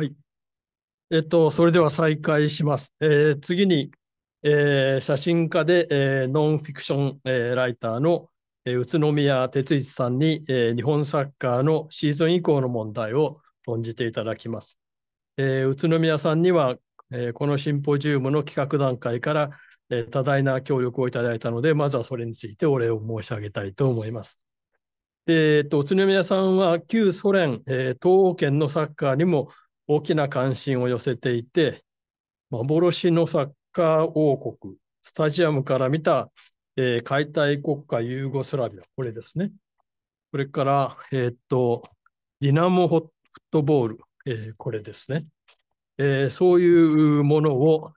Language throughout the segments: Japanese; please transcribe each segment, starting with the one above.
はい。えっと、それでは再開します。えー、次に、えー、写真家で、えー、ノンフィクション、えー、ライターの、え宇都宮哲一さんに、え日本サッカーのシーズン以降の問題を論じていただきます。え宇都宮さんには、えこのシンポジウムの企画段階から、え多大な協力をいただいたので、まずはそれについてお礼を申し上げたいと思います。えーと、と宇都宮さんは旧ソ連、えー、東欧圏のサッカーにも大きな関心を寄せていて、幻のサッカー王国、スタジアムから見た、えー、解体国家ユーゴスラビア、これですね。これから、えー、っと、ディナモフットボール、えー、これですね。えー、そういうものを、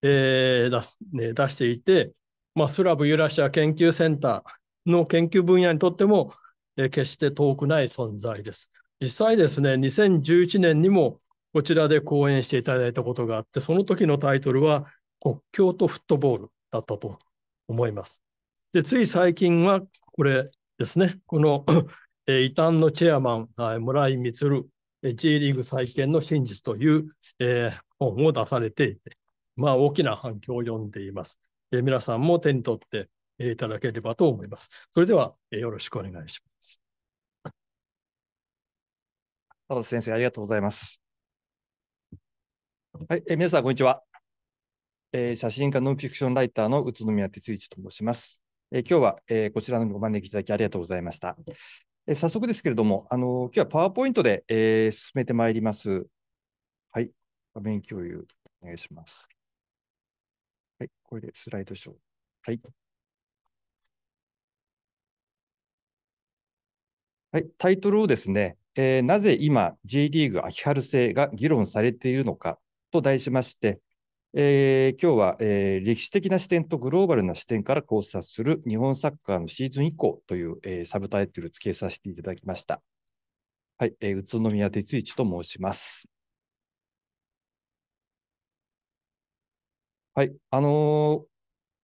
えー、出す、ね、出していて、まあ、スラブユーラシア研究センターの研究分野にとっても、えー、決して遠くない存在です。実際ですね、2011年にもこちらで講演していただいたことがあって、その時のタイトルは、国境とフットボールだったと思います。で、つい最近は、これですね、この異端のチェアマン、村井充、J リーグ再建の真実という、えー、本を出されていて、まあ、大きな反響を呼んでいます。えー、皆さんも手に取っていただければと思います。それでは、えー、よろしくお願いします。先生、ありがとうございます。はい、えー、皆さん、こんにちは、えー、写真家ノンフィクションライターの宇都宮哲一と申します。えー、今日は、えー、こちらのお招きいただきありがとうございました。えー、早速ですけれども、あのー、今日はパワーポイントで、えー、進めてまいります。はい、画面共有お願いします。はい、これでスライドショー。はい。はい、タイトルをですね、えー、なぜ今 J リーグ秋春制が議論されているのかと題しまして、えー、今日は、えー、歴史的な視点とグローバルな視点から考察する日本サッカーのシーズン以降という、えー、サブタイトルを付けさせていただきました。はい、えー、宇都宮哲一と申します。はい、あのー、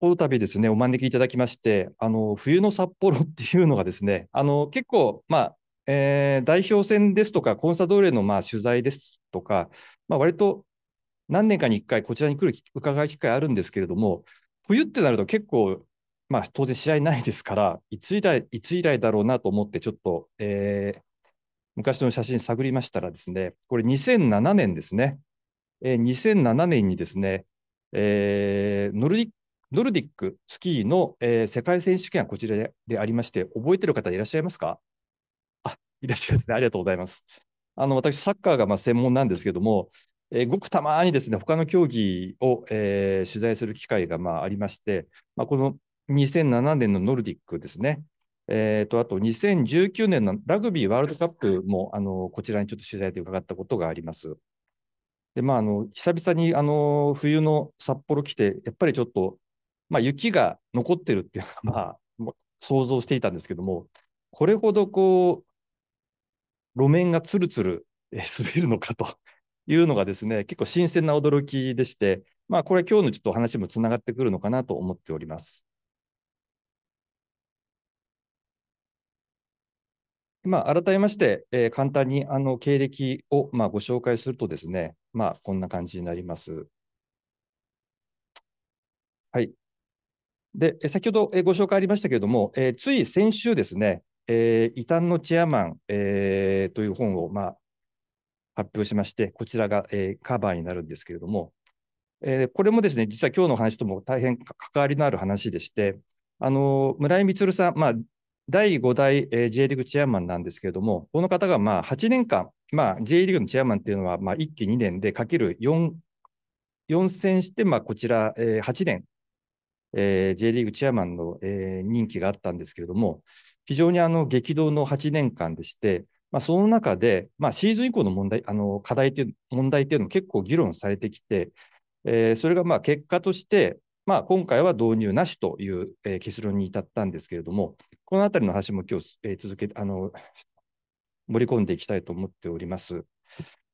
この度ですね、お招きいただきまして、あのー、冬の札幌っていうのがですね、あのー、結構、まあ、えー、代表戦ですとか、コンサドーレのまあ取材ですとか、まあ、割と何年かに1回こちらに来る伺う機会あるんですけれども、冬ってなると結構、まあ、当然試合ないですから、いつ以来、いつ以来だろうなと思って、ちょっと、えー、昔の写真探りましたらですね、これ2007年ですね。えー、2007年にですね、えー、ノルディックノルディックスキーの、えー、世界選手権はこちらでありまして、覚えてる方いらっしゃいますかあ、いらっしゃる、ね、ありがとうございます。あの、私、サッカーがまあ専門なんですけども、えー、ごくたまにですね、他の競技を、えー、取材する機会がまあありまして、まあ、この2007年のノルディックですね、えーと、あと2019年のラグビーワールドカップもあのこちらにちょっと取材で伺ったことがあります。でまあ、あの久々にあの冬の札幌来て、やっぱりちょっと、まあ、雪が残ってるっていうのは、まあ、想像していたんですけども、これほどこう路面がつるつる滑るのかというのがですね、結構新鮮な驚きでして、まあ、これ今日のちょっと話もつながってくるのかなと思っております。まあ、改めまして、えー、簡単にあの経歴をまあご紹介するとですね、まあ、こんな感じになります。はい。で、先ほどご紹介ありましたけれども、えー、つい先週ですね、えー、異端のチェアマン、えー、という本を、まあ、発表しまして、こちらが、えー、カバーになるんですけれども、えー、これもですね、実は今日の話とも大変関わりのある話でして、あの村井満さん、まあ、第5代、えー、J リーグチェアマンなんですけれども、この方がまあ8年間、まあ、J リーグのチェアマンというのは、まあ、1期2年でかける4、4戦して、まあ、こちら、えー、8年、えー、J リーグチェアマンの、えー、任期があったんですけれども、非常にあの激動の8年間でして、まあ、その中で、まあ、シーズン以降の問題、あの課題という問題というのも結構議論されてきて、えー、それがまあ結果として、まあ、今回は導入なしという、えー、結論に至ったんですけれども、このあたりの話も今日、えー、続けあの盛り込んでいきたいと思っております。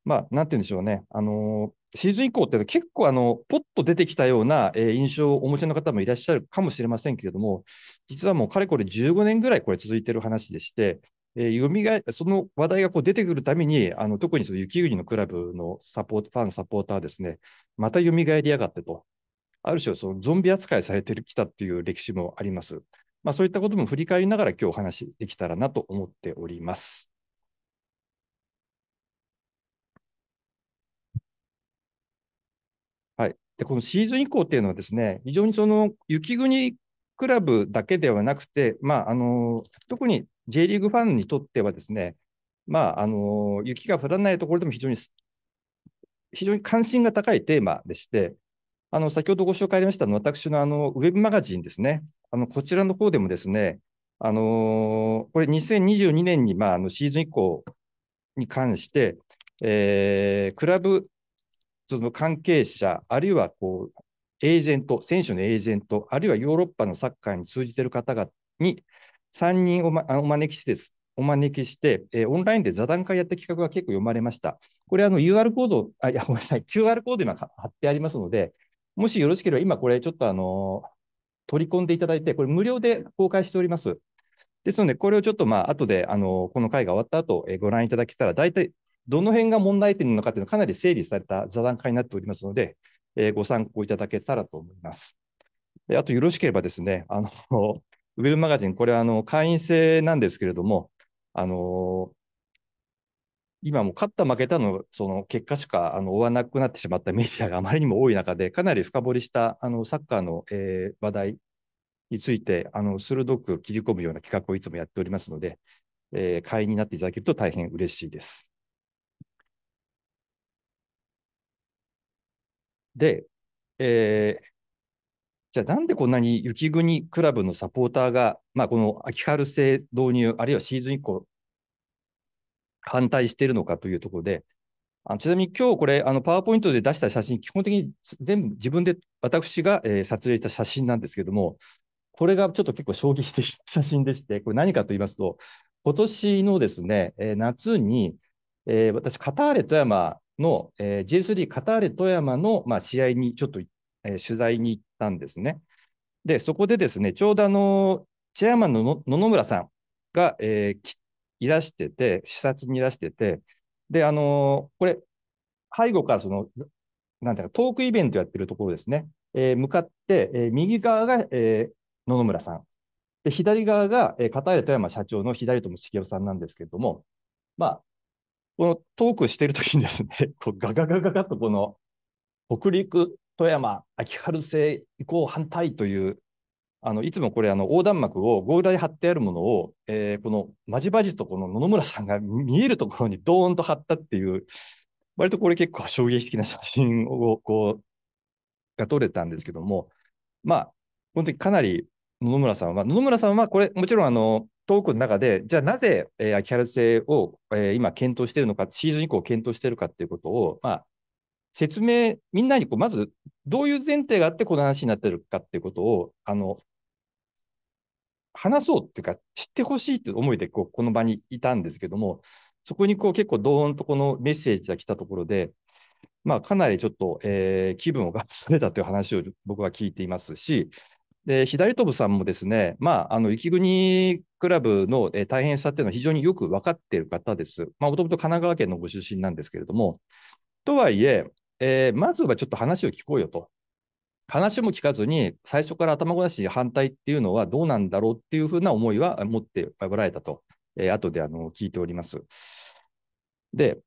まあ、なんて言うんでしょうね、あのシーズン以降って結構あの、ポッと出てきたような、えー、印象をお持ちの方もいらっしゃるかもしれませんけれども、実はもうかれこれ15年ぐらいこれ続いてる話でして、えー、みがその話題がこう出てくるために、あの特にその雪国のクラブのサポートファン、サポーターですね、また蘇りやがってと、ある種そのゾンビ扱いされてきたっていう歴史もあります。まあ、そういったことも振り返りながら、今日お話できたらなと思っております。はい、でこのシーズン以降っていうのはですね、非常にその雪国クラブだけではなくて、まあ、あの特に J リーグファンにとってはですね、まあ、あの雪が降らないところでも非常に非常に関心が高いテーマでして、あの先ほどご紹介ありましたの私のあのウェブマガジンですね、あのこちらの方でもですね、あのこれ2022年に、まあ、あのシーズン以降に関して、えー、クラブその関係者、あるいはこうエージェント、選手のエージェント、あるいはヨーロッパのサッカーに通じている方々に3人お,、ま、お招きしてです。お招きして、えー、オンラインで座談会やった企画が結構読まれました。これ、あの、UR コード、あ、いや、ごめんなさい、QR コード今貼ってありますので、もしよろしければ、今これちょっとあの、取り込んでいただいて、これ無料で公開しております。ですので、これをちょっとまあ、後で、あの、この会が終わった後、えー、ご覧いただけたら、大体、どの辺が問題点なのかっていうのはかなり整理された座談会になっておりますので、えー、ご参考いただけたらと思います。であとよろしければですね、あの ウェブマガジン、これはあの会員制なんですけれども、あの今も勝った負けたのその結果しかあの追わなくなってしまったメディアがあまりにも多い中で、かなり深掘りしたあのサッカーの、えー、話題についてあの鋭く切り込むような企画をいつもやっておりますので、えー、会員になっていただけると大変嬉しいです。で、えー、じゃあなんでこんなに雪国クラブのサポーターが、まあ、この秋春制導入、あるいはシーズン以降、反対しているのかというところで、あちなみに今日これ、あのパワーポイントで出した写真、基本的に全部自分で私が、えー、撮影した写真なんですけども、これがちょっと結構衝撃的な写真でして、これ何かと言いますと、今年のですね、えー、夏に、えー、私、カターレ富山の、えー、J3 カターレ富山の、まあ、試合にちょっと、えー、取材に行ったんですね。で、そこでですね、ちょうどあのチェアマンの野々村さんが、えー、いらしてて、視察にいらしてて、で、あのー、これ、背後からその、なんていうか、トークイベントやってるところですね、えー、向かって、えー、右側が、えー、野々村さん、で左側が、えー、片富山社長の左友茂雄さんなんですけれども、まあ、このトークしてるときにですね、こうガガガガガとこの北陸、富山、秋春制移行反対という、あのいつもこれあの横断幕を合で貼ってあるものを、えー、このまじまじとこの野々村さんが見えるところにドーンと貼ったっていう、割とこれ結構衝撃的な写真をこうが撮れたんですけども、まあ、本当にかなり野々村さんは、野々村さんはこれ、もちろんあのトークの中で、じゃあなぜ、えー、秋春制を、えー、今検討しているのか、シーズン以降検討しているかということを、まあ、説明、みんなにこうまずどういう前提があってこの話になってるかということを、あの、話そうっていうか、知ってほしいという思いでこうこの場にいたんですけども、そこにこう結構どーんとこのメッセージが来たところで、まあ、かなりちょっと、えー、気分をがっされたという話を僕は聞いていますし、で、左飛さんもですね、まあ、あの、雪国クラブの、え大変さっていうのは非常によく分かっている方です。まあ、もともと神奈川県のご出身なんですけれども、とはいえ、えー、まずはちょっと話を聞こうよと。話も聞かずに、最初から頭ごなしに反対っていうのはどうなんだろうっていうふうな思いは持っておられたと、えー、後であの聞いております。で、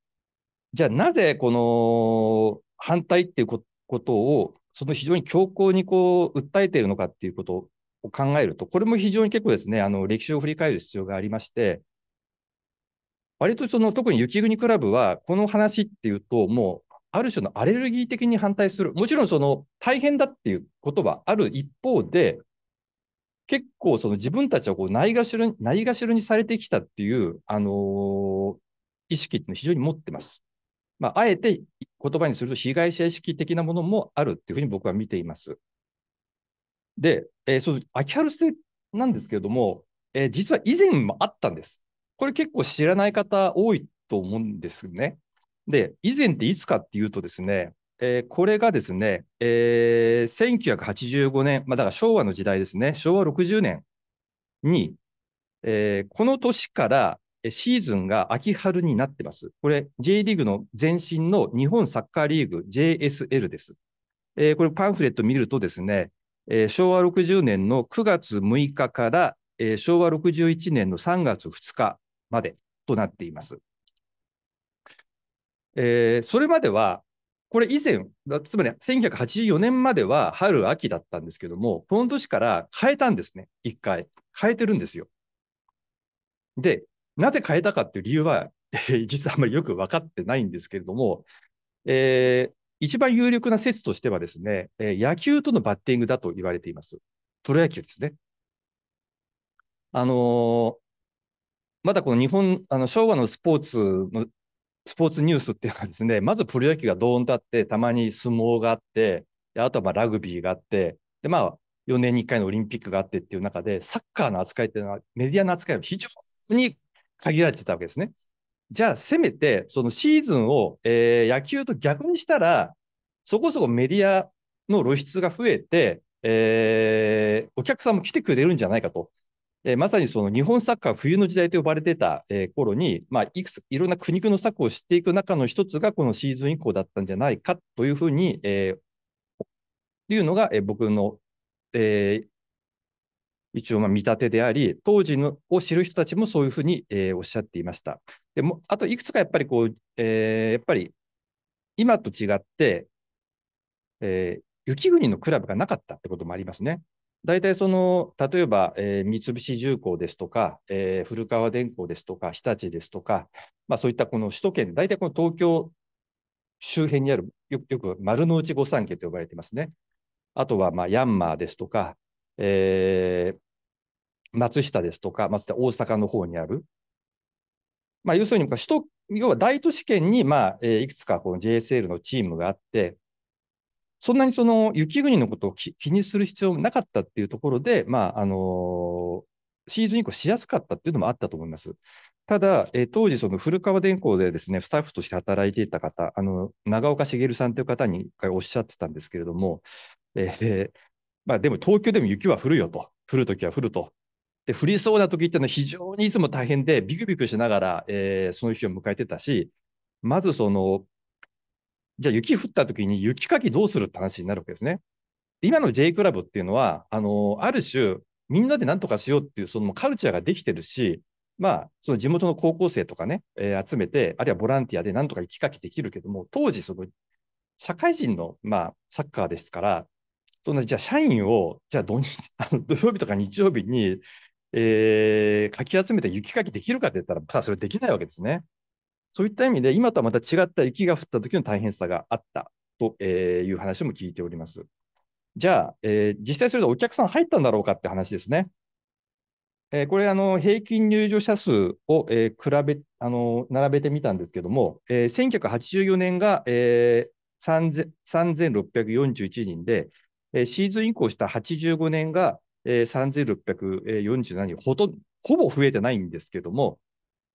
じゃあなぜこの反対っていうことをその非常に強硬にこう訴えているのかっていうことを考えると、これも非常に結構ですね、あの歴史を振り返る必要がありまして、割とその特に雪国クラブは、この話っていうと、もうある種のアレルギー的に反対する、もちろんその大変だっていうことはある一方で、結構その自分たちはこうないがしろにないがしろにされてきたっていう、あのー、意識って非常に持ってます。まあ、あえて言葉にすると被害者意識的なものもあるっていうふうに僕は見ています。で、えー、その秋春性なんですけれども、えー、実は以前もあったんです。これ結構知らない方多いと思うんですね。で、以前っていつかっていうとですね、えー、これがですね、えー、1985年、まあ、だから昭和の時代ですね、昭和60年に、えー、この年からシーズンが秋春になってます。これ、J リーグの前身の日本サッカーリーグ JSL です。えー、これ、パンフレット見るとですね、えー、昭和60年の9月6日から、えー、昭和61年の3月2日までとなっています。えー、それまでは、これ以前、つまり1984年までは春、秋だったんですけども、この年から変えたんですね、一回。変えてるんですよ。で、なぜ変えたかっていう理由は、実はあんまりよく分かってないんですけれども、えー、一番有力な説としてはですね、え野球とのバッティングだと言われています。プロ野球ですね。あのー、まだこの日本、あの昭和のスポーツの、スポーツニュースっていうのはですね、まずプロ野球がドーンとあって、たまに相撲があって、あとはまあラグビーがあって、で、まあ、4年に1回のオリンピックがあってっていう中で、サッカーの扱いっていうのは、メディアの扱いは非常に限られてたわけですね。じゃあ、せめて、そのシーズンを、えー、野球と逆にしたら、そこそこメディアの露出が増えて、えー、お客さんも来てくれるんじゃないかと。えー、まさにその日本サッカー冬の時代と呼ばれてた、えー、頃に、まあ、いくついろんな苦肉の策を知っていく中の一つがこのシーズン以降だったんじゃないかというふうに、えー、いうのが、えー、僕の、えー、一応まあ見立てであり、当時のを知る人たちもそういうふうに、えー、おっしゃっていました。でもあといくつかやっぱりこう、えー、やっぱり今と違って、えー、雪国のクラブがなかったってこともありますね。大体その、例えば、えー、三菱重工ですとか、えー、古川電工ですとか、日立ですとか、まあ、そういったこの首都圏、大体この東京周辺にあるよ、よく丸の内御三家と呼ばれてますね。あとは、まあ、ヤンマーですとか、えー、松下ですとか、松下大阪の方にある、まあ、要するに首都、要は大都市圏に、まあえー、いくつかこの JSL のチームがあって、そんなにその雪国のことを気にする必要もなかったっていうところで、まああのー、シーズン以降しやすかったっていうのもあったと思います。ただ、えー、当時、その古川電工でですね、スタッフとして働いていた方、あの、長岡茂さんという方におっしゃってたんですけれども、えー、まあ、でも東京でも雪は降るよと、降るときは降ると。で、降りそうなときっていうのは非常にいつも大変で、ビクビクしながら、えー、その日を迎えてたし、まずその、じゃあ雪降ったときに雪かきどうするって話になるわけですね。今の J クラブっていうのは、あの、ある種、みんなでなんとかしようっていう、そのカルチャーができてるし、まあ、その地元の高校生とかね、えー、集めて、あるいはボランティアでなんとか雪かきできるけども、当時、その社会人の、まあ、サッカーですから、そな、じゃあ社員を、じゃあ土日あの土曜日とか日曜日に、えー、かき集めて雪かきできるかって言ったら、さそれできないわけですね。そういった意味で、今とはまた違った雪が降った時の大変さがあったという話も聞いております。じゃあ、えー、実際それでお客さん入ったんだろうかって話ですね。えー、これあの、平均入場者数を、えー、比べあの並べてみたんですけども、えー、1984年が、えー、3641人で、えー、シーズン以降した85年が、えー、3647人、ほとほぼ増えてないんですけども、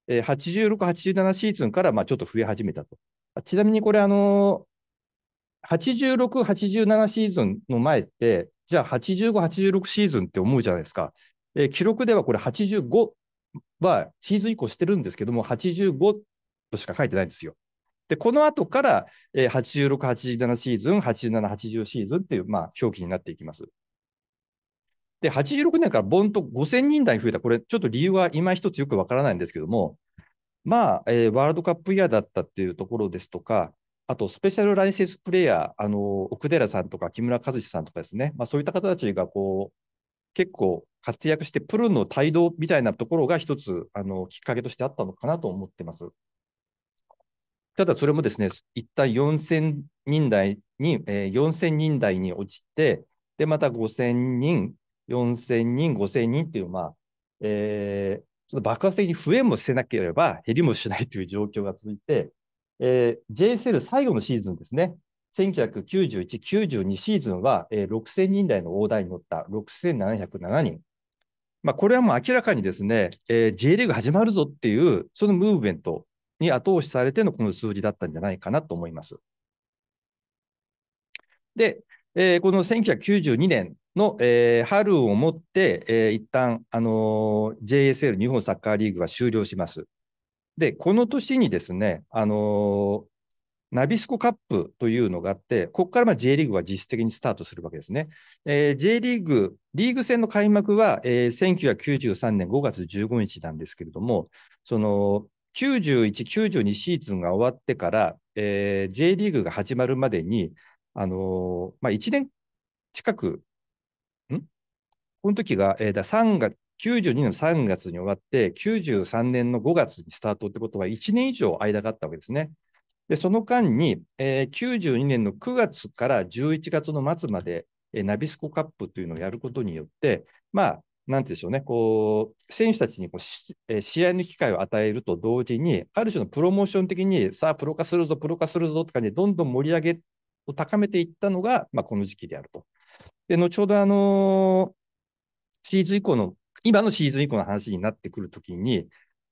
えー、86、87シーズンからまあちょっと増え始めたと。ちなみにこれ、あのー、86、87シーズンの前って、じゃあ85、86シーズンって思うじゃないですか。えー、記録ではこれ85はシーズン以降してるんですけども、85としか書いてないんですよ。で、この後から、えー、86、87シーズン、87、80シーズンっていう、まあ、表記になっていきます。で、86年からボンと5000人台増えた、これ、ちょっと理由は今一つよくわからないんですけども、まあ、えー、ワールドカップイヤーだったっていうところですとか、あとスペシャルライセンスプレイヤー、あの奥寺さんとか木村和志さんとかですね、まあ、そういった方たちがこう結構活躍して、プロの帯同みたいなところが一つあのきっかけとしてあったのかなと思ってます。ただそれもですね、一旦4000人台に、えー、4000人台に落ちて、で、また5000人、4000人、5000人っていう、まあ、えー、ちょっと爆発的に増えもせなければ減りもしないという状況が続いて、えー、JSL 最後のシーズンですね、1991、92シーズンは、えー、6000人台の大台に乗った6707人。まあ、これはもう明らかにですね、えー、J リーグ始まるぞっていう、そのムーブメントに後押しされてのこの数字だったんじゃないかなと思います。で、えー、この1992年の、えー、春をもって、えー、一旦、あのー、JSL 日本サッカーリーグは終了します。で、この年にですね、あのー、ナビスコカップというのがあって、ここからま J リーグは実質的にスタートするわけですね。えー、J リーグ、リーグ戦の開幕は、えー、1993年5月15日なんですけれども、その91、92シーズンが終わってから、えー、J リーグが始まるまでに、あのー、まあ、1年近く、んこの時が、えー、だ3月、92年の3月に終わって、93年の5月にスタートってことは、1年以上間があったわけですね。で、その間に、えー、92年の9月から11月の末まで、えー、ナビスコカップというのをやることによって、まあ、なんてでしょうね、こう、選手たちにこうし、えー、試合の機会を与えると同時に、ある種のプロモーション的に、さあ、プロ化するぞ、プロ化するぞって感じで、どんどん盛り上げを高めていったのが、まあ、この時期であると。で、後ほど、あのー、シーズン以降の、今のシーズン以降の話になってくるときに、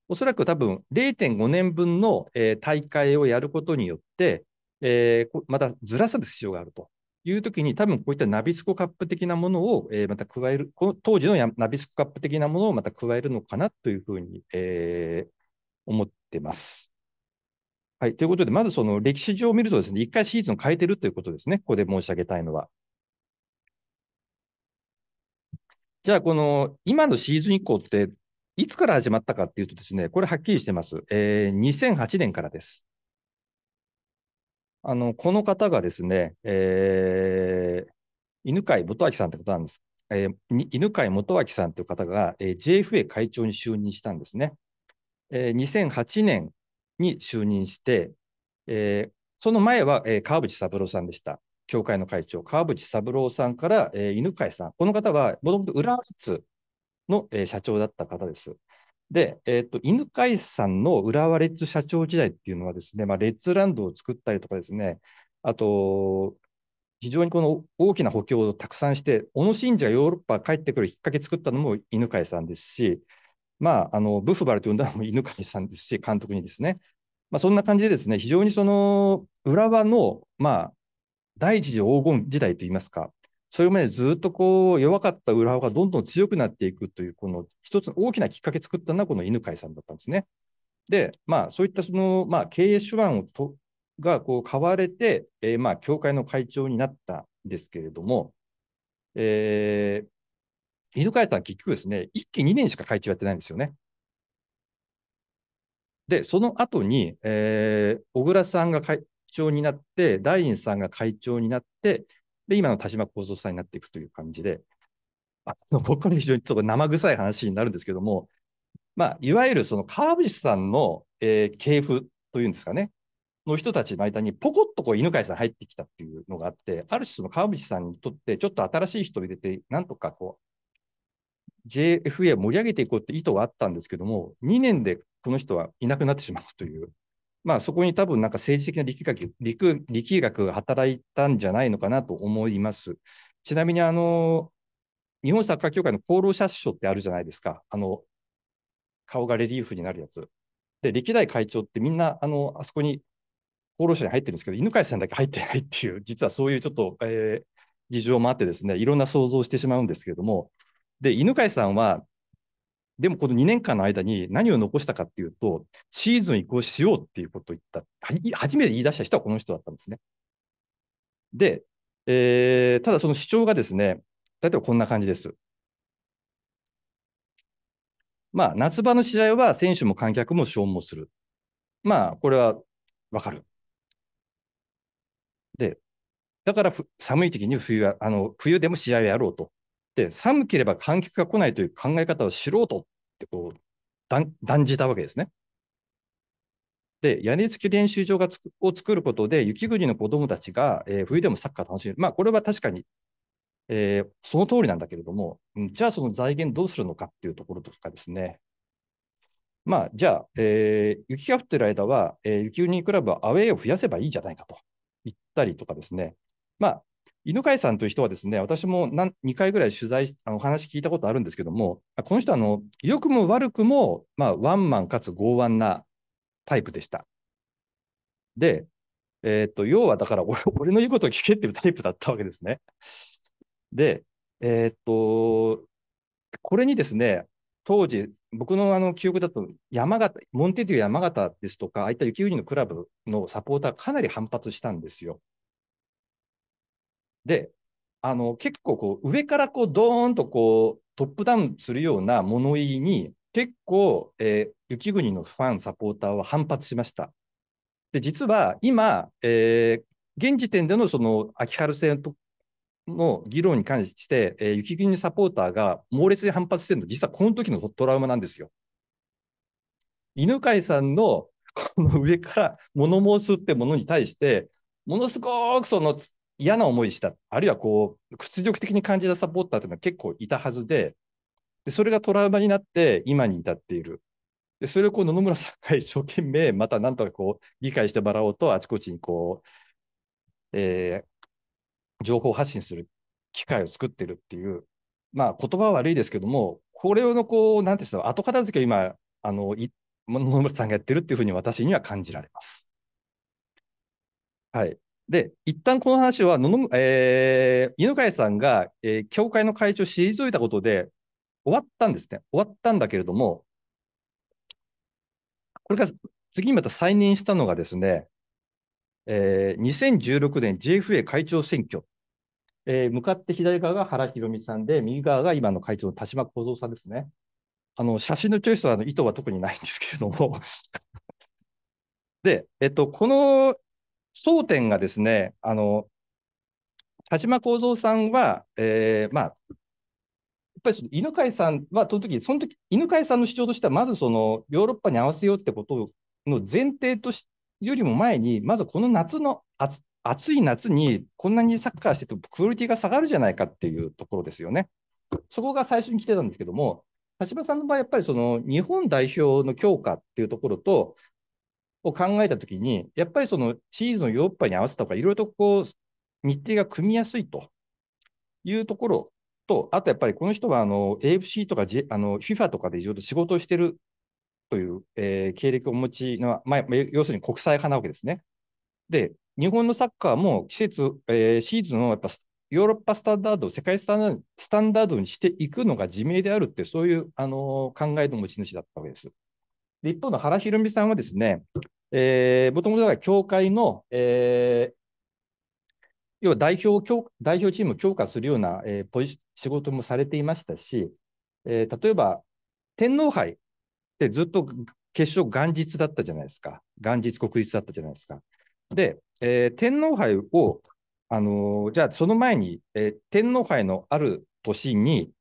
おそらく多分0.5年分の、えー、大会をやることによって、えー、またずらさる必要があると。いうときに、多分こういったナビスコカップ的なものを、えー、また加える、この当時のナビスコカップ的なものをまた加えるのかなというふうに、えー、思ってます。はい、ということで、まずその歴史上を見るとですね、一回シーズン変えてるということですね、ここで申し上げたいのは。じゃあ、この今のシーズン以降って、いつから始まったかっていうとですね、これはっきりしてます。えー、2008年からです。あの、この方がですね、えー、犬飼元明さんってことなんです。えー、犬飼元明さんという方が、えー、JFA 会長に就任したんですね。えー、2008年に就任して、えー、その前は、えー、川淵三郎さんでした。協会の会長、川淵三郎さんから、えー、犬飼さん、この方はもともと浦和の、えー、社長だった方です。で、えっ、ー、と、犬飼さんの浦和レッズ社長時代っていうのはですね、まあ、レッズランドを作ったりとかですね、あと、非常にこの大きな補強をたくさんして、小野信者がヨーロッパ帰ってくるきっかけ作ったのも犬飼さんですし、まあ、あのブフバルと呼んだのも犬飼さんですし、監督にですね、まあ、そんな感じでですね、非常にその浦和の、まあ、第一次黄金時代といいますか、それまでずっとこう弱かった浦和がどんどん強くなっていくという、この一つの大きなきっかけ作ったのは、この犬飼さんだったんですね。で、まあ、そういったその、まあ、経営手腕をとがこう買われて、えー、まあ、協会の会長になったんですけれども、えー、犬飼さんは結局ですね、1期2年しか会長やってないんですよね。で、その後に、えー、小倉さんが会長になって、大臣さんが会長になって、で、今の田島幸三さんになっていくという感じで、あの僕は非常にちょっと生臭い話になるんですけども、まあ、いわゆるその川淵さんの、えー、系譜というんですかね、の人たちの間にポコッとこう犬飼さん入ってきたっていうのがあって、ある種その川淵さんにとってちょっと新しい人を入れて、なんとかこう、JFA を盛り上げていこうって意図はあったんですけども、2年でこの人はいなくなってしまうという、まあ、そこに多分なんか政治的な力学力力学が働いたんじゃないのかなと思います。ちなみにあの日本サッカー協会の功労者書ってあるじゃないですか、あの顔がレリーフになるやつ。で、歴代会長ってみんなあのあそこに功労者に入ってるんですけど、犬飼さんだけ入ってないっていう、実はそういうちょっと、えー、事情もあってですね、いろんな想像をしてしまうんですけれども、で犬飼さんはでもこの2年間の間に何を残したかっていうと、シーズン移行しようっていうことを言った、初めて言い出した人はこの人だったんですね。で、えー、ただその主張がですね、例えばこんな感じです。まあ、夏場の試合は選手も観客も消耗する。まあ、これはわかる。で、だから寒い時に冬はあの冬でも試合をやろうとで寒ければ観客が来ないという考え方を知ろうとってこう断断じたわけですね。で、屋根付き練習場がを作ることで、雪国の子どもたちが、えー、冬でもサッカー楽しめる。まあ、これは確かに、えー、その通りなんだけれども、じゃあその財源どうするのかっていうところとかですね。まあ、じゃあ、えー、雪が降ってる間は、え雪国クラブはアウェーを増やせばいいじゃないかと言ったりとかですね。まあ、犬飼さんという人はですね、私も何2回ぐらい取材、あの話聞いたことあるんですけども、この人あの、良くも悪くも、まあ、ワンマンかつ剛腕なタイプでした。で、えー、っと、要はだから俺、俺の言うことを聞けっていうタイプだったわけですね。で、えー、っと、これにですね、当時、僕のあの記憶だと、山形、モンテディオ山形ですとか、ああいった雪国のクラブのサポーター、かなり反発したんですよ。で、あの、結構こう、上からこう、ドーンとこう、トップダウンするような物言いに、結構、えー、雪国のファン、サポーターは反発しました。で、実は今、えー、現時点でのその秋春戦との議論に関して、えー、雪国サポーターが猛烈に反発してるのは、実はこの時のトラウマなんですよ。犬飼さんのこの上から物申すってものに対して、ものすごくその嫌な思いした、あるいはこう屈辱的に感じたサポーターというのは結構いたはずで、でそれがトラウマになって今に至っている。でそれをこう野々村さんが一生懸命またなんとかこう理解してもらおうとあちこちにこう、えー、情報発信する機会を作ってるっていう、まあ、言葉は悪いですけどもこれのこうなんていうんですか後片付け今あのい野々村さんがやってるっていうふうに私には感じられます。はい、で、一旦この話はのの、えー、犬飼さんが、えー、教会の会長を退いたことで終わったんですね。終わったんだけれども、これが次にまた再任したのがですね、えー、2016年 JFA 会長選挙。えー、向かって左側が原博美さんで、右側が今の会長の田島幸三さんですね。あの、写真のチョイスはあの意図は特にないんですけれども で、えっと、この争点がですね、あの田島幸三さんは、えー、まあ、やっぱりその犬飼さんは、その時その時犬飼さんの主張としては、まずそのヨーロッパに合わせようってことの前提としよりも前に、まずこの夏の暑い夏に、こんなにサッカーしててもクオリティが下がるじゃないかっていうところですよね。そこが最初に来てたんですけども、橋場さんの場合、やっぱりその日本代表の強化っていうところと、を考えたときに、やっぱりそのシーズンをヨーロッパに合わせたとか、いろいろとこう、日程が組みやすいというところと、あとやっぱりこの人はあの AFC とか、あの FIFA とかでいろいろ仕事をしてるという、えー、経歴をお持ちの、まあ、要するに国際派なわけですね。で、日本のサッカーも季節、えー、シーズンをやっぱヨーロッパスタンダード、世界スタンダードにしていくのが自明であるって、そういう、あのー、考えの持ち主だったわけです。一方の原博美さんはですね、えもともと教会の、えー、要は代表強代表チームを強化するような、えー、ポジ仕事もされていましたし、えー、例えば天皇杯ってずっと決勝元日だったじゃないですか、元日国立だったじゃないですか。で、えー、天皇杯を、あのー、じゃあその前に、えー、天皇杯のある年に、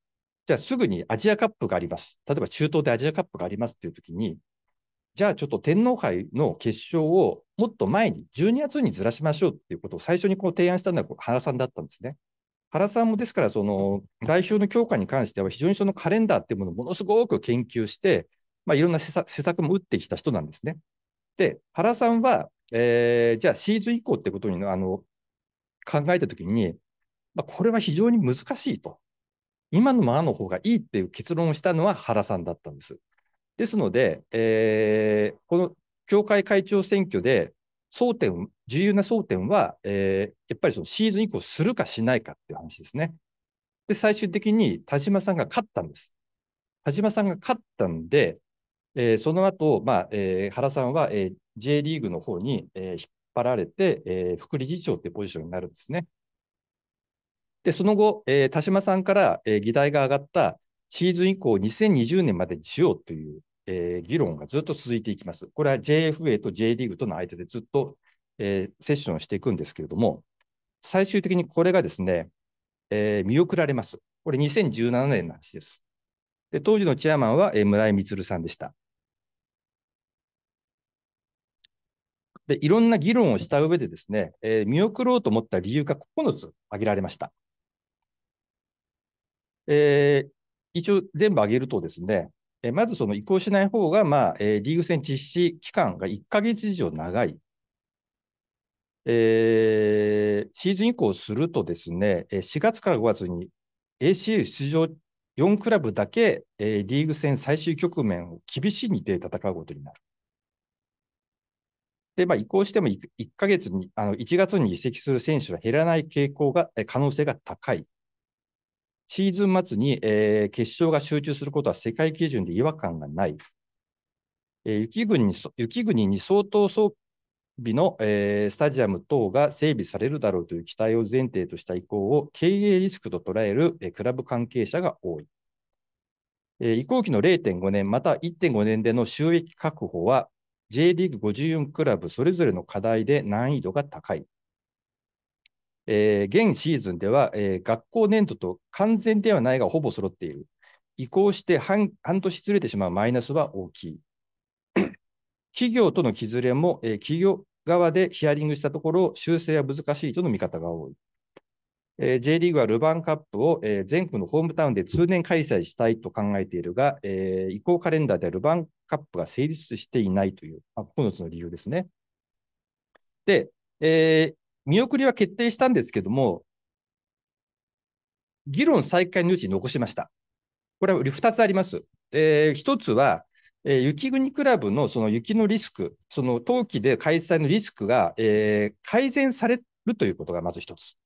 じゃあすぐにアジアカップがあります、例えば中東でアジアカップがありますっていう時に、じゃあちょっと天皇杯の決勝をもっと前に、12月にずらしましょうっていうことを最初にこう提案したのが原さんだったんですね。原さんもですから、その代表の強化に関しては、非常にそのカレンダーっていうものをものすごく研究して、まあ、いろんな施策も打ってきた人なんですね。で、原さんは、えー、じゃあシーズン以降ってことにあの考えたときに、まあ、これは非常に難しいと。今のままの方がいいっていう結論をしたのは原さんだったんです。ですので、えー、この協会会長選挙で、争点、重要な争点は、えー、やっぱりそのシーズン以降するかしないかっていう話ですね。で、最終的に田島さんが勝ったんです。田島さんが勝ったんで、えー、その後、まあえー、原さんは、えー、J リーグの方に、えー、引っ張られて、えー、副理事長というポジションになるんですね。で、その後、えー、田島さんから、えー、議題が上がったシーズン以降2020年までにしようという、えー、議論がずっと続いていきます。これは JFA と J リーグとの間でずっと、えー、セッションしていくんですけれども、最終的にこれがですね、えー、見送られます。これ2017年の話です。で当時のチェアマンは、えー、村井満さんでした。でいろんな議論をした上でですね、えー、見送ろうと思った理由が9つ挙げられました。えー、一応全部挙げるとですね、えまずその移行しない方が、まあえー、リーグ戦実施期間が1ヶ月以上長い。えー、シーズン移行するとですね、4月から5月に ACL 出場4クラブだけ、えー、リーグ戦最終局面を厳しいにて戦うことになる。で、まあ、移行しても 1, 1ヶ月に、あの1月に移籍する選手は減らない傾向が、可能性が高い。シーズン末に、えー、決勝が集中することは世界基準で違和感がない。えー、雪国に雪国に相当装備の、えー、スタジアム等が整備されるだろうという期待を前提とした意向を経営リスクと捉える、えー、クラブ関係者が多い。えー、移行期の0.5年、また1.5年での収益確保は、J リーグ54クラブそれぞれの課題で難易度が高い。えー、現シーズンでは、えー、学校年度と完全ではないがほぼ揃っている。移行して半年ずれてしまうマイナスは大きい。企業との絆れも、えー、企業側でヒアリングしたところ、修正は難しいとの見方が多い。えー、J リーグはルヴァンカップを、えー、全国のホームタウンで通年開催したいと考えているが、えー、移行カレンダーでルヴァンカップが成立していないという、あ、9つの理由ですね。で、えー、見送りは決定したんですけども、議論再開のちに残しました。これは2つあります。えー、1つは、えー、雪国クラブのその雪のリスク、その冬季で開催のリスクが、えー、改善されるということがまず1つ。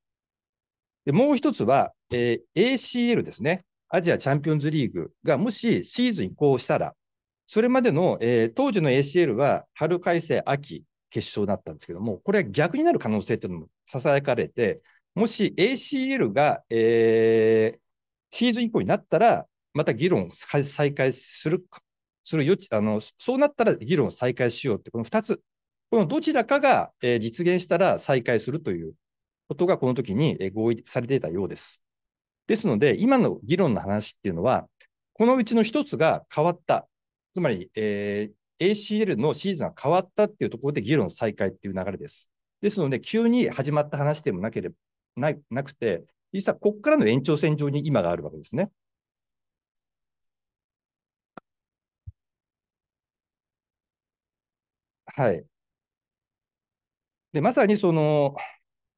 でもう1つは、えー、ACL ですね、アジアチャンピオンズリーグがもしシーズン移行したら、それまでの、えー、当時の ACL は春開催、秋、決勝だったんですけども、これは逆になる可能性というのもささやかれて、もし ACL が、えー、シーズン以降になったら、また議論を再開するする余地あの、そうなったら議論を再開しようって、この2つ、このどちらかが、えー、実現したら再開するということが、この時に、えー、合意されていたようです。ですので、今の議論の話っていうのは、このうちの1つが変わった、つまり、えー、ACL のシーズンが変わったっていうところで議論再開っていう流れです。ですので、急に始まった話でもなければななくて、実はここからの延長線上に今があるわけですね。はい。で、まさにその、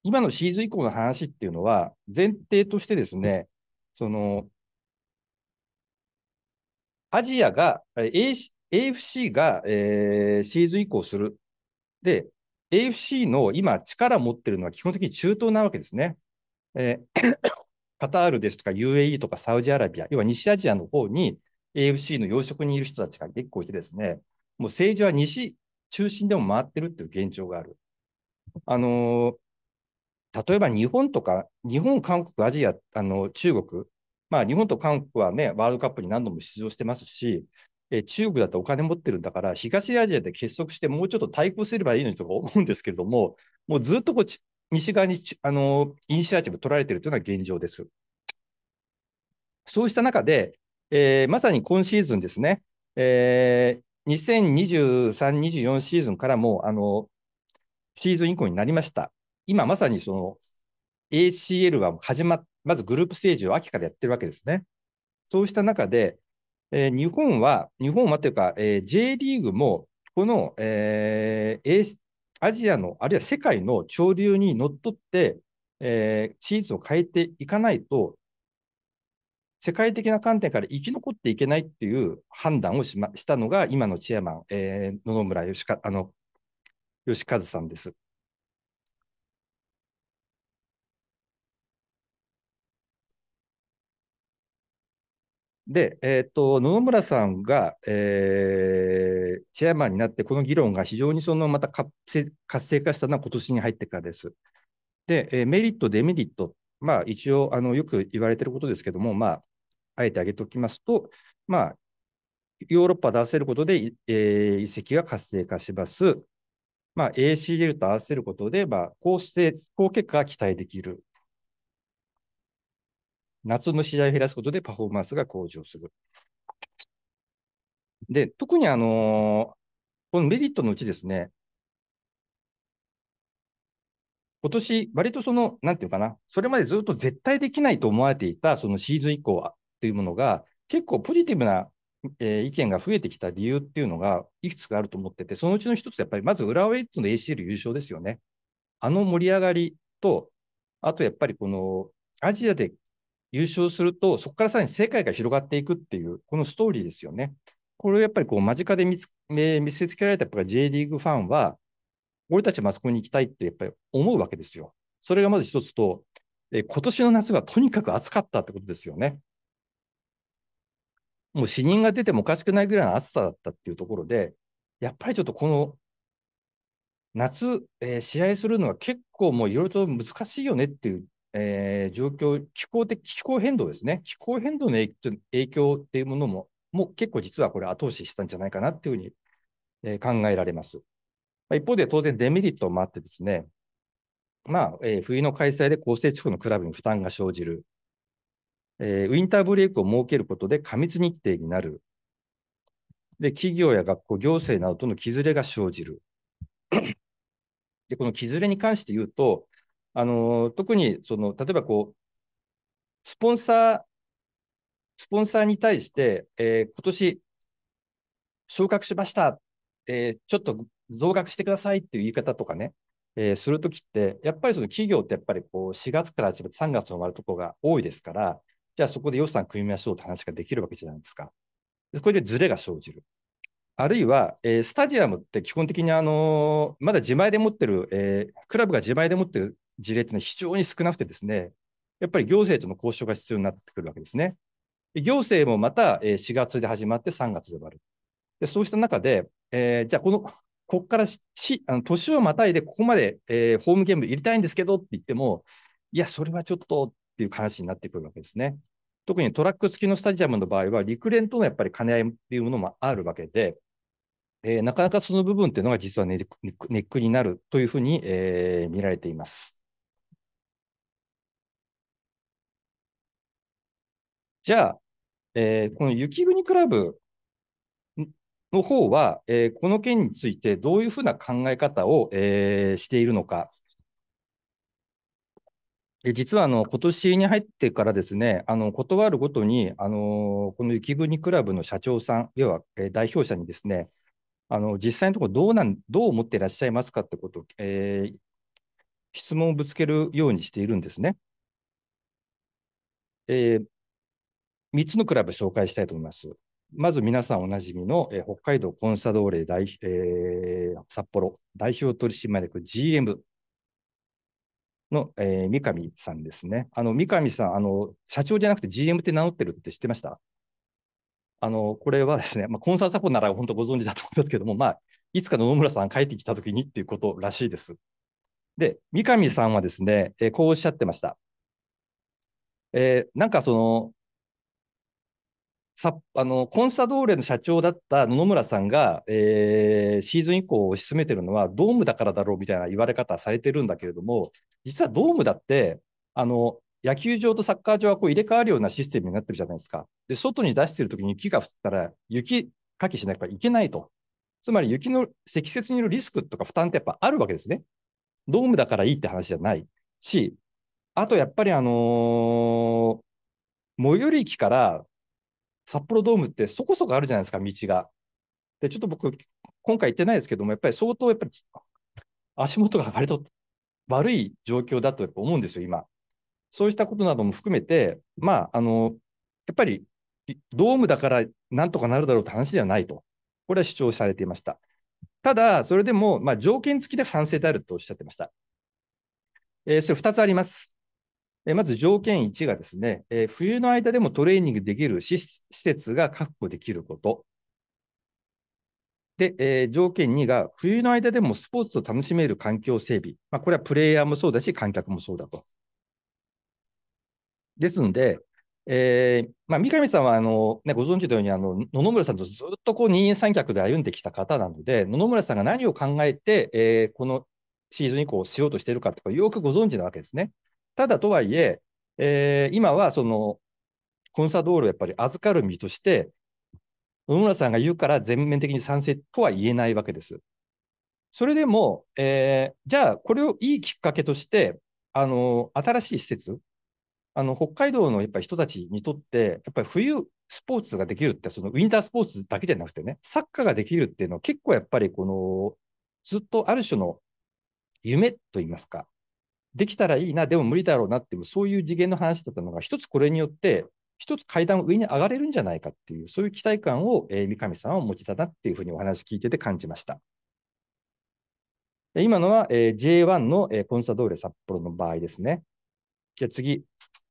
今のシーズン以降の話っていうのは、前提としてですね、その、アジアが、A、AFC が、えー、シーズン移行する。で、AFC の今、力持ってるのは基本的に中東なわけですね。えー、カタールですとか UAE とかサウジアラビア、要は西アジアの方に AFC の要職にいる人たちが結構いてですね、もう政治は西中心でも回ってるっていう現状がある。あのー、例えば日本とか、日本、韓国、アジア、あの中国、まあ、日本と韓国はね、ワールドカップに何度も出場してますし、え中国だってお金持ってるんだから、東アジアで結束して、もうちょっと対抗すればいいのにとか思うんですけれども、もうずっとこち西側にあのイニシアチブ取られているというのが現状です。そうした中で、えー、まさに今シーズンですね、えー、2023、24シーズンからもあのシーズン以降になりました。今まさにその ACL は始まっまずグループステージを秋からやってるわけですね。そうした中で、えー、日本は、日本はというか、えー、J リーグも、この、えー、アジアの、あるいは世界の潮流にのっとって、えー、シーズを変えていかないと、世界的な観点から生き残っていけないっていう判断をし,、ま、したのが、今のチェアマン、えー、野々村義あの吉和さんです。で、えーと、野々村さんが、えー、チェアマンになって、この議論が非常にそのまた活性化したのは今年に入ってからです。で、えー、メリット、デメリット、まあ、一応あのよく言われていることですけども、まあ、あえて挙げておきますと、まあ、ヨーロッパで合わせることで、えー、遺跡が活性化します。まあ、ACL と合わせることで、まあ、高高結果が期待できる。夏の試合を減らすことでパフォーマンスが向上する。で、特にあのこのメリットのうちですね、今年、割とその、なんていうかな、それまでずっと絶対できないと思われていた、そのシーズン以降はっていうものが、結構ポジティブな、えー、意見が増えてきた理由っていうのが、いくつかあると思ってて、そのうちの一つ、やっぱりまず浦和エッツの ACL 優勝ですよね。あの盛り上がりと、あとやっぱりこの、アジアで優勝すると、そこからさらに世界が広がっていくっていう、このストーリーですよね。これをやっぱりこう間近で見つ見せつけられたやっぱ J リーグファンは、俺たちマスコミに行きたいってやっぱり思うわけですよ。それがまず一つと、え今年の夏がとにかく暑かったってことですよね。もう死人が出てもおかしくないぐらいの暑さだったっていうところで、やっぱりちょっとこの夏、えー、試合するのは結構もういろいろと難しいよねっていうえー、状況、気候的、気候変動ですね。気候変動の影響っていうものも、もう結構実はこれ後押ししたんじゃないかなっていうふうに、えー、考えられます。まあ、一方で当然デメリットもあってですね、まあ、えー、冬の開催で構成地区のクラブに負担が生じる。えー、ウィンターブレイクを設けることで過密日程になる。で、企業や学校、行政などとの絆が生じる。で、この絆に関して言うと、あの特にその例えばこうスポンサー、スポンサーに対して、えー、今年昇格しました、えー、ちょっと増額してくださいっていう言い方とかね、えー、するときって、やっぱりその企業ってやっぱりこう4月から始て3月終わるとこが多いですから、じゃあそこで予算組みましょうって話ができるわけじゃないですか。これでずれが生じる。あるいは、えー、スタジアムって基本的に、あのー、まだ自前で持ってる、えー、クラブが自前で持ってる事例というのは非常に少なくてですね、やっぱり行政との交渉が必要になってくるわけですね。行政もまた4月で始まって3月で終わる。でそうした中で、えー、じゃあこの、ここからしあの年をまたいでここまで、えー、ホームゲーム入れたいんですけどって言っても、いや、それはちょっとっていう話になってくるわけですね。特にトラック付きのスタジアムの場合は、陸連とのやっぱり兼ね合いというものもあるわけで、えー、なかなかその部分というのが実はネックになるというふうに、えー、見られています。じゃあ、えー、この雪国クラブの方は、えー、この件についてどういうふうな考え方を、えー、しているのか。実はあの今年に入ってからですね、あの断るごとに、あのこの雪国クラブの社長さん、要は、え代表者にですね、あの実際のところどうなんどう思っていらっしゃいますかってことを、えー、質問をぶつけるようにしているんですね。えー、3つのクラブ紹介したいと思います。まず皆さんおなじみの、えー、北海道コンサドーレ大、えー、札幌代表取締役 GM の、えー、三上さんですね。あの三上さんあの、社長じゃなくて GM って名乗ってるって知ってましたあのこれはですね、まあ、コンサートサポなら本当ご存知だと思いますけども、まあ、いつか野々村さん帰ってきたときにっていうことらしいです。で、三上さんはですね、えー、こうおっしゃってました。えー、なんかその、さあのコンサドーレの社長だった野々村さんが、えー、シーズン以降推し進めてるのはドームだからだろうみたいな言われ方されてるんだけれども実はドームだってあの野球場とサッカー場はこう入れ替わるようなシステムになってるじゃないですか。で外に出してるときに雪が降ったら雪かきしなきゃいけないと。つまり雪の積雪によるリスクとか負担ってやっぱあるわけですね。ドームだからいいって話じゃないし、あとやっぱりあのー、最寄り駅から札幌ドームってそこそこあるじゃないですか、道が。で、ちょっと僕、今回行ってないですけども、やっぱり相当、やっぱり足元が割と悪い状況だと思うんですよ、今。そうしたことなども含めて、まあ、あの、やっぱりドームだからなんとかなるだろうって話ではないと、これは主張されていました。ただ、それでも、まあ、条件付きで賛成であるとおっしゃってました。えー、それ2つあります。まず条件1がですね、えー、冬の間でもトレーニングできる施設が確保できること。で、えー、条件2が、冬の間でもスポーツを楽しめる環境整備。まあ、これはプレイヤーもそうだし、観客もそうだと。ですので、えー、まあ、三上さんはあの、ね、ご存知のようにあの、野々村さんとずっとこう二人三脚で歩んできた方なので、野々村さんが何を考えて、えー、このシーズン以降しようとしているかとか、よくご存知なわけですね。ただとはいえ、えー、今はそのコンサドールをやっぱり預かる身として、野村さんが言うから全面的に賛成とは言えないわけです。それでも、えー、じゃあこれをいいきっかけとして、あの新しい施設、あの北海道のやっぱり人たちにとって、やっぱり冬、スポーツができるって、そのウィンタースポーツだけじゃなくてね、サッカーができるっていうのは結構やっぱりこの、ずっとある種の夢といいますか、できたらいいな、でも無理だろうなっていう、そういう次元の話だったのが、一つこれによって、一つ階段を上に上がれるんじゃないかっていう、そういう期待感を、えー、三上さんはお持ちだなっていうふうにお話聞いてて感じました。今のは、えー、J1 の、えー、コンサドーレ札幌の場合ですね。じゃ次、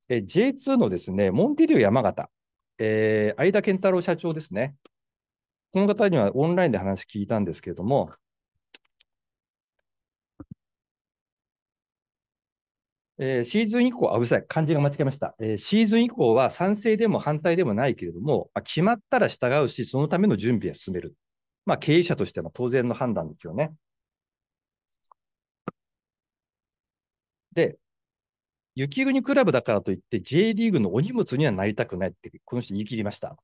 えー、J2 のですね、モンテディオ山形、えー、相田健太郎社長ですね。この方にはオンラインで話聞いたんですけれども、えー、シーズン以降、あ、うるさい、漢字が間違えました、えー、シーズン以降は賛成でも反対でもないけれども、まあ、決まったら従うし、そのための準備は進める。まあ、経営者としての当然の判断ですよね。で、雪国クラブだからといって、J リーグのお荷物にはなりたくないって、この人言い切りました。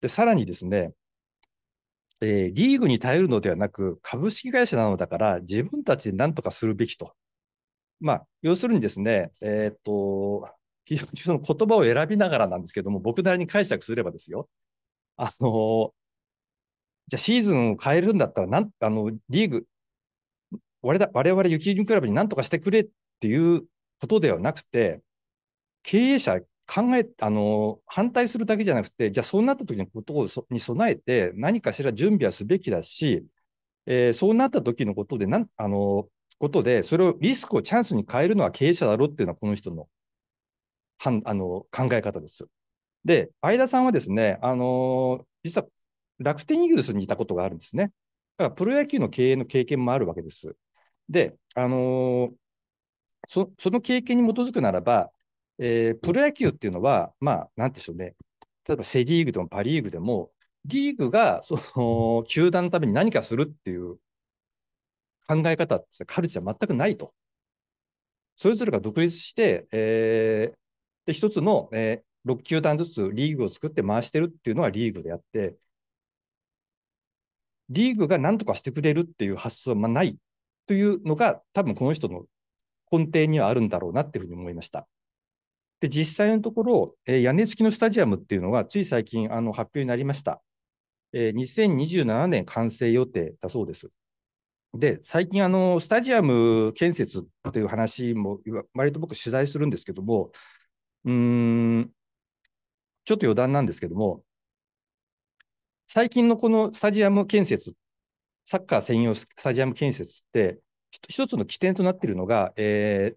で、さらにですね、えー、リーグに頼るのではなく、株式会社なのだから、自分たちで何とかするべきと。まあ、要するにですね、えっ、と、非常にその言葉を選びながらなんですけども、僕なりに解釈すればですよ。あの、じゃあシーズンを変えるんだったら、なん、あの、リーグ、我だ我々雪国クラブに何とかしてくれっていうことではなくて、経営者考え、あの、反対するだけじゃなくて、じゃあそうなった時のことに備えて、何かしら準備はすべきだし、えー、そうなった時のことでなん、あの、ことで、それをリスクをチャンスに変えるのは経営者だろうっていうのは、この人のはんあの考え方です。で、相田さんはですね、あのー、実は楽天イーグルスにいたことがあるんですね。だからプロ野球の経営の経験もあるわけです。で、あのー、その経験に基づくならば、えー、プロ野球っていうのは、まあ、なんでしょうね、例えばセ・リーグでもパ・リーグでも、リーグがその球団のために何かするっていう考え方って、カルチャー全くないと。それぞれが独立して、えー、で、一つの、えー、6球団ずつリーグを作って回してるっていうのはリーグであって、リーグが何とかしてくれるっていう発想はないというのが、多分この人の根底にはあるんだろうなっていうふうに思いました。で、実際のところ、えー、屋根付きのスタジアムっていうのは、つい最近あの発表になりました。えー、2027年完成予定だそうです。で、最近あの、スタジアム建設という話も、割と僕、取材するんですけども、うん、ちょっと余談なんですけども、最近のこのスタジアム建設、サッカー専用スタジアム建設って、一つの起点となっているのが、え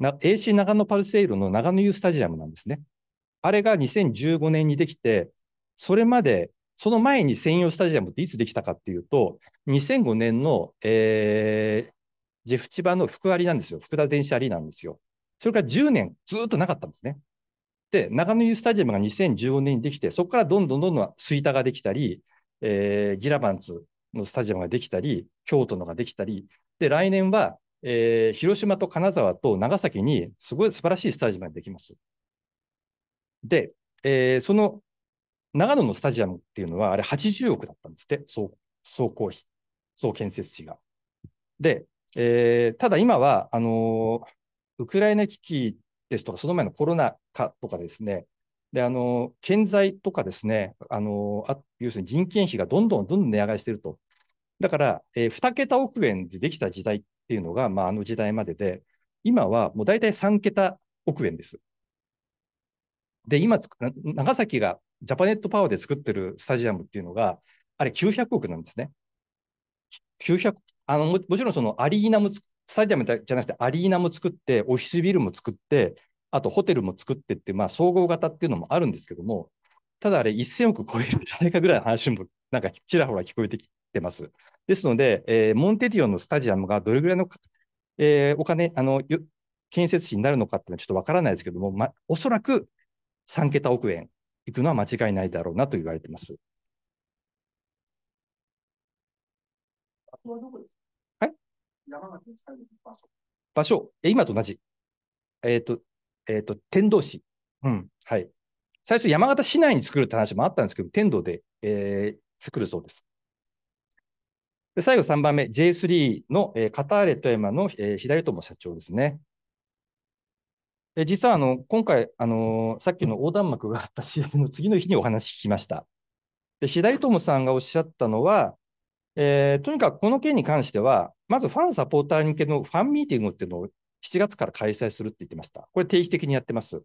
ー、AC 長野パルセイロの長野ユースタジアムなんですね。あれが2015年にできて、それまでその前に専用スタジアムっていつできたかっていうと、2005年の、えー、ジェフ千葉の福割なんですよ。福田電車アリなんですよ。それから10年ずっとなかったんですね。で、長野湯スタジアムが2015年にできて、そこからどんどんどんどん吹田ができたり、えー、ギラバンツのスタジアムができたり、京都のができたり、で、来年は、えー、広島と金沢と長崎にすごい素晴らしいスタジアムができます。で、えー、その長野のスタジアムっていうのは、あれ80億だったんですって、総総工費、総建設費が。で、えー、ただ今は、あのー、ウクライナ危機ですとか、その前のコロナ禍とかですね、で、あのー、建材とかですね、あのー、あ要するに人件費がどんどんどんどん値上がりしてると。だから、えー、2桁億円でできた時代っていうのが、まあ、あの時代までで、今はもう大体3桁億円です。で、今、長崎がジャパネットパワーで作ってるスタジアムっていうのが、あれ900億なんですね。900あのもちろんそのアリーナも、スタジアムじゃなくて、アリーナも作って、オフィスビルも作って、あとホテルも作ってって、まあ、総合型っていうのもあるんですけども、ただあれ1000億超えるんじゃないかぐらいの話も、なんかちらほら聞こえてきてます。ですので、えー、モンテディオのスタジアムがどれぐらいの、えー、お金、あの、建設費になるのかっていうのはちょっとわからないですけども、まあ、おそらく3桁億円いくのは間違いないだろうなと言われています。はい場所、え今と同じ。えっ、ー、と、えっ、ー、と、天童市。うん、はい。最初、山形市内に作るって話もあったんですけど、天童で、えー、作るそうです。で最後3番目、J3 の、えー、カターレ富山の、えー、左友社長ですね。え実はあの今回あの、さっきの横断幕があった試合の次の日にお話聞きました。で、左友さんがおっしゃったのは、えー、とにかくこの件に関しては、まずファンサポーター向けのファンミーティングっていうのを7月から開催するって言ってました。これ定期的にやってます。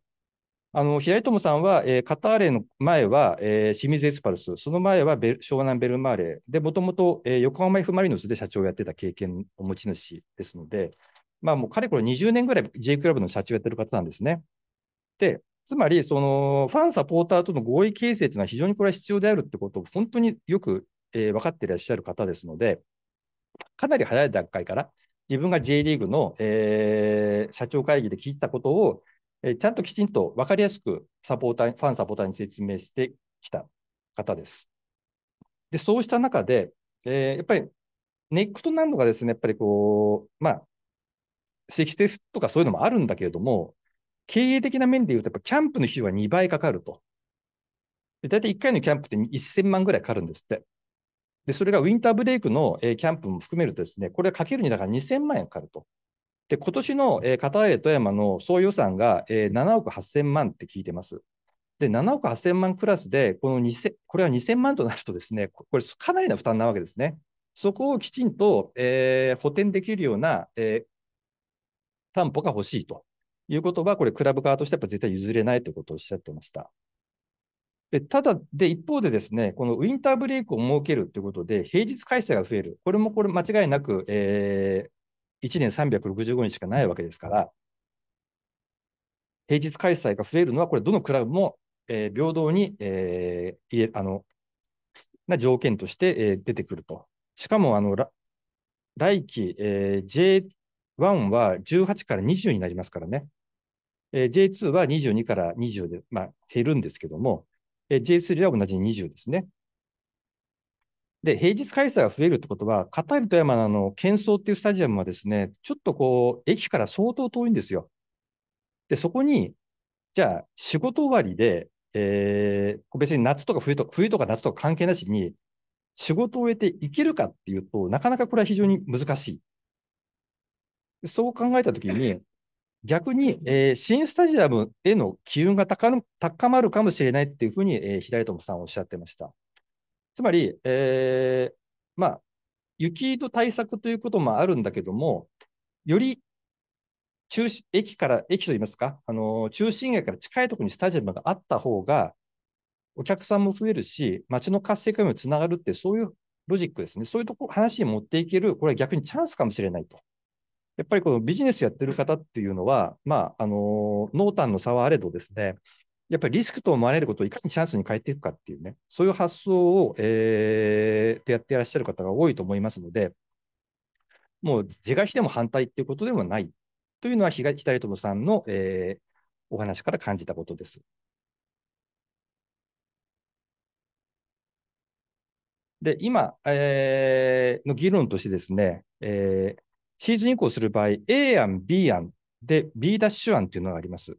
あの、左友さんは、えー、カターレの前は、えー、清水エスパルス、その前は湘南ベルマーレで、もともと、え横浜 F・ マリノスで社長をやってた経験お持ち主ですので、まあもうかれこれ20年ぐらい J クラブの社長やってる方なんですね。で、つまり、そのファン、サポーターとの合意形成というのは非常にこれは必要であるってことを本当によく、えー、分かっていらっしゃる方ですので、かなり早い段階から自分が J リーグの、えー、社長会議で聞いたことを、えー、ちゃんときちんと分かりやすくサポーター、ファン、サポーターに説明してきた方です。で、そうした中で、えー、やっぱりネックとなるのがですね、やっぱりこう、まあ、積雪とかそういうのもあるんだけれども、経営的な面でいうと、やっぱキャンプの費用は2倍かかると。大体1回のキャンプって1000万ぐらいかかるんですって。で、それがウィンターブレイクの、えー、キャンプも含めるとですね、これはかけるにだから2000万円かかると。で、今年の、えー、片江富山の総予算が、えー、7億8000万って聞いてます。で、7億8000万クラスで、この2000、これは2000万となるとですね、これかなりの負担なわけですね。そこをきちんと、えー、補填できるような、えー、担保が欲しいということは、これ、クラブ側としてやっぱ絶対譲れないということをおっしゃってました。でただ、で、一方でですね、このウィンターブレイクを設けるということで、平日開催が増える。これもこれ間違いなく、えー、1年365日しかないわけですから、平日開催が増えるのは、これ、どのクラブも、えー、平等に、えー、あの、な条件として、えー、出てくると。しかも、あの、来期、えー、1は18から20になりますからね。えー、J2 は22から20で、まあ、減るんですけども、えー、J3 は同じ20ですね。で、平日開催が増えるってことは、カタール富山のあの、喧騒っていうスタジアムはですね、ちょっとこう、駅から相当遠いんですよ。で、そこに、じゃあ、仕事終わりで、えー、別に夏とか冬とか、冬とか夏とか関係なしに、仕事を終えて行けるかっていうと、なかなかこれは非常に難しい。そう考えたときに、逆に、えー、新スタジアムへの機運が高まるかもしれないっていうふうに、えー、左友さんおっしゃってました。つまり、えー、まあ、雪の対策ということもあるんだけども、より中駅から、駅といいますか、あの中心街から近いところにスタジアムがあった方が、お客さんも増えるし、街の活性化にもつながるって、そういうロジックですね、そういうとこ話に持っていける、これは逆にチャンスかもしれないと。やっぱりこのビジネスやってる方っていうのは、まあ、あの濃淡の差はあれどですね、やっぱりリスクと思われることをいかにチャンスに変えていくかっていうね、そういう発想を、えー、でやっていらっしゃる方が多いと思いますので、もう是が非でも反対っていうことでもないというのは、東谷友さんの、えー、お話から感じたことです。で、今、えー、の議論としてですね、えー、シーズン移行する場合、A 案、B 案で B' ダッシュ案というのがあります。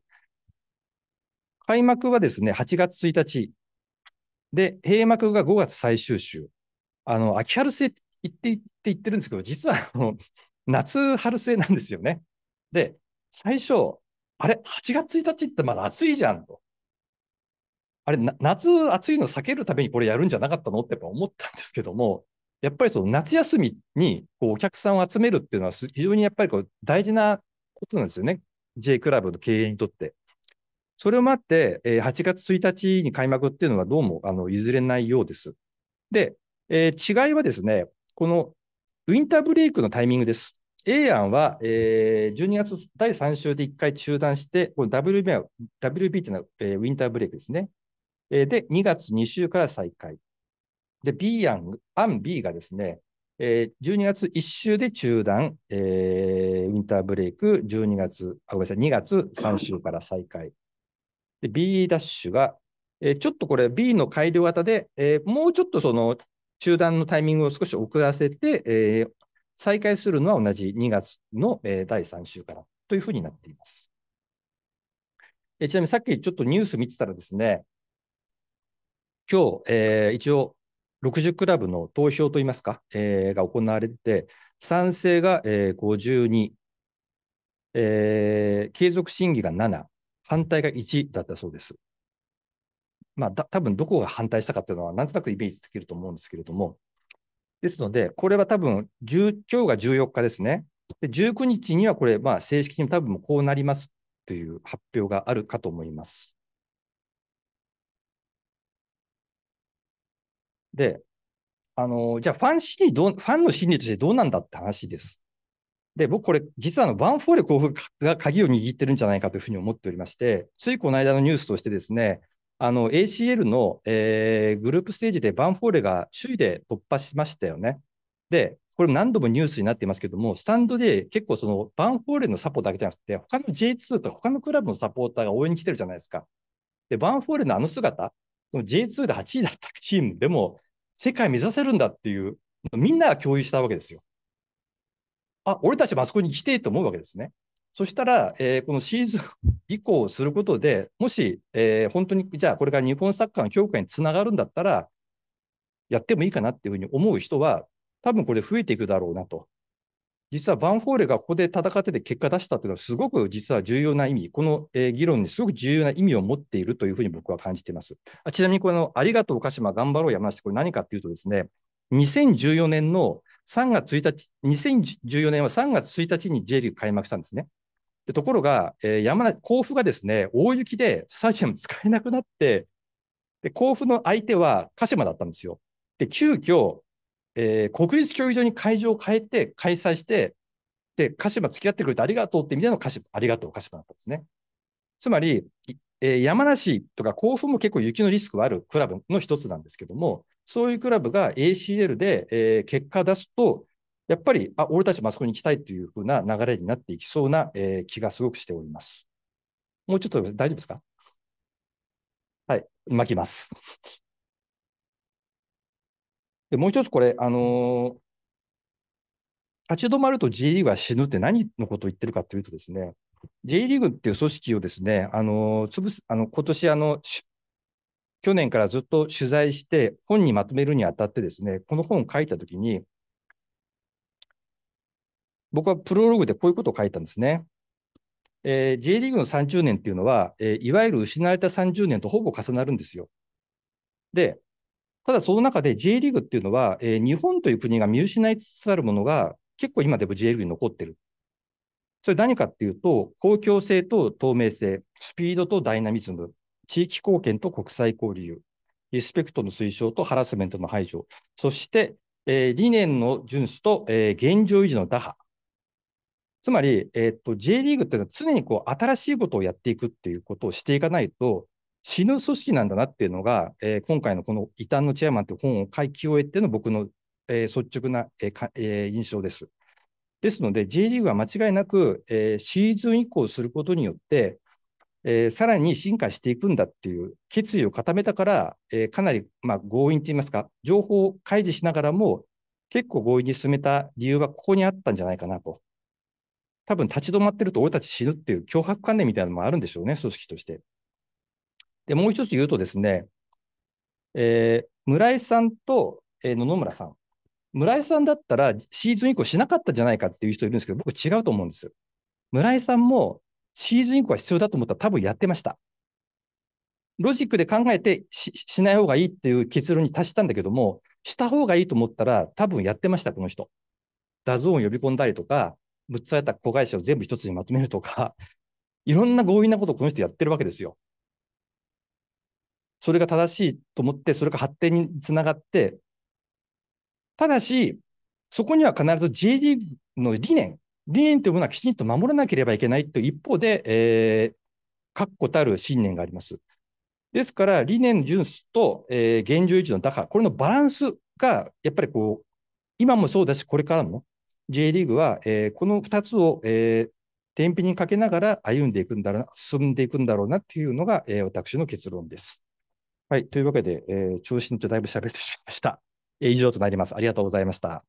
開幕はですね、8月1日。で、閉幕が5月最終週。あの、秋春制って言ってって言ってるんですけど、実はあの 夏春制なんですよね。で、最初、あれ、8月1日ってまだ暑いじゃんと。あれ、夏暑いの避けるためにこれやるんじゃなかったのってやっぱ思ったんですけども、やっぱりその夏休みにこうお客さんを集めるっていうのは非常にやっぱりこう大事なことなんですよね。J クラブの経営にとって。それを待って、え8月1日に開幕っていうのはどうもあの譲れないようです。で、えー、違いはですね、このウィンターブレイクのタイミングです。A 案は、えー、12月第3週で1回中断して、こ WB, WB というのは、えー、ウィンターブレイクですね。えー、で、2月2週から再開。で、B 案、案 B がですね、えー、12月1週で中断、えー、ウィンターブレイク、12月、あ、ごめんなさい、2月3週から再開。で、B ダッシュが、えー、ちょっとこれ B の改良型で、えー、もうちょっとその中断のタイミングを少し遅らせて、えー、再開するのは同じ2月の、えー、第3週からというふうになっています。えー、ちなみにさっきちょっとニュース見てたらですね、今日、えー、一応60クラブの投票といいますか、えー、が行われて、賛成が、えー、52、えー、継続審議が7、反対が1だったそうです。まあ、た多分どこが反対したかっていうのは、なんとなくイメージできると思うんですけれども、ですので、これは多分ん、0今日が14日ですね。で19日にはこれ、まあ、正式に多分こうなりますという発表があるかと思います。で、あの、じゃあファン心理どう、ファンの心理としてどうなんだって話です。で、僕これ、実はあの、バンフォーレ甲府が鍵を握ってるんじゃないかというふうに思っておりまして、ついこの間のニュースとしてですね、あの、ACL の、えー、グループステージでバンフォーレが首位で突破しましたよね。で、これ何度もニュースになっていますけども、スタンドで結構そのバンフォーレのサポーターだけじゃなくて、他の J2 とか他のクラブのサポーターが応援に来てるじゃないですか。で、バンフォーレのあの姿、J2 で8位だったチームでも世界目指せるんだっていう、みんなが共有したわけですよ。あ、俺たちもあそこに来てと思うわけですね。そしたら、えー、このシーズン以降をすることで、もし、えー、本当に、じゃあこれが日本サッカーの強化につながるんだったら、やってもいいかなっていうふうに思う人は、多分これ増えていくだろうなと。実はバンフォーレがここで戦ってて結果出したというのは、すごく実は重要な意味、この、えー、議論にすごく重要な意味を持っているというふうに僕は感じています。あちなみに、このありがとう鹿島頑張ろう山梨、これ何かというとですね、2014年の3月1日、2014年は3月1日に J リーグ開幕したんですね。でところが、えー、山梨、甲府がですね、大雪でスタジアム使えなくなって、で甲府の相手は鹿島だったんですよ。で、急遽えー、国立競技場に会場を変えて、開催して、で、鹿島付き合ってくれてありがとうってみたいなのがありがとう、鹿島だったんですね。つまり、えー、山梨とか甲府も結構雪のリスクがあるクラブの一つなんですけども、そういうクラブが ACL で、えー、結果出すと、やっぱり、あ、俺たちもあそこに行きたいというふうな流れになっていきそうな、えー、気がすごくしております。もうちょっと大丈夫ですかはい、巻きます。で、もう一つこれ、あのー、立ち止まると J リーグは死ぬって何のことを言ってるかというとですね、J リーグっていう組織をですね、あのー、潰す、あの、今年、あの、去年からずっと取材して、本にまとめるにあたってですね、この本を書いたときに、僕はプロローグでこういうことを書いたんですね。えー、J リーグの30年っていうのは、えー、いわゆる失われた30年とほぼ重なるんですよ。で、ただその中で J リーグっていうのは、えー、日本という国が見失いつつあるものが結構今でも J リーグに残ってる。それ何かっていうと、公共性と透明性、スピードとダイナミズム、地域貢献と国際交流、リスペクトの推奨とハラスメントの排除、そして、えー、理念の遵守と、えー、現状維持の打破。つまり、えー、っと J リーグっていうのは常にこう新しいことをやっていくっていうことをしていかないと、死ぬ組織なんだなっていうのが、えー、今回のこの「異端のチェアマン」という本を書き終えての僕の、えー、率直な、えーえー、印象です。ですので、J リーグは間違いなく、えー、シーズン以降することによって、えー、さらに進化していくんだっていう決意を固めたから、えー、かなり、まあ、強引といいますか、情報を開示しながらも、結構強引に進めた理由はここにあったんじゃないかなと。多分立ち止まってると俺たち死ぬっていう脅迫観念みたいなのもあるんでしょうね、組織として。で、もう一つ言うとですね、えー、村井さんと、えー、野々村さん。村井さんだったらシーズン以降しなかったじゃないかっていう人いるんですけど、僕違うと思うんですよ。村井さんもシーズン以降は必要だと思ったら多分やってました。ロジックで考えてししない方がいいっていう結論に達したんだけども、した方がいいと思ったら多分やってました、この人。ダゾーンを呼び込んだりとか、ぶっつわれた子会社を全部一つにまとめるとか、いろんな強引なことをこの人やってるわけですよ。それが正しいと思って、それが発展につながって、ただし、そこには必ず J リーグの理念、理念というものはきちんと守らなければいけないという一方で、えー、確固たる信念があります。ですから、理念純守と、えー、現状維持の打破、これのバランスが、やっぱりこう、今もそうだし、これからも J リーグは、えー、この2つを、えー、天秤にかけながら歩んでいくんだろうな、進んでいくんだろうなっていうのが、えー、私の結論です。はい。というわけで、えー、中心とだいぶ喋ってしまいました。え以上となります。ありがとうございました。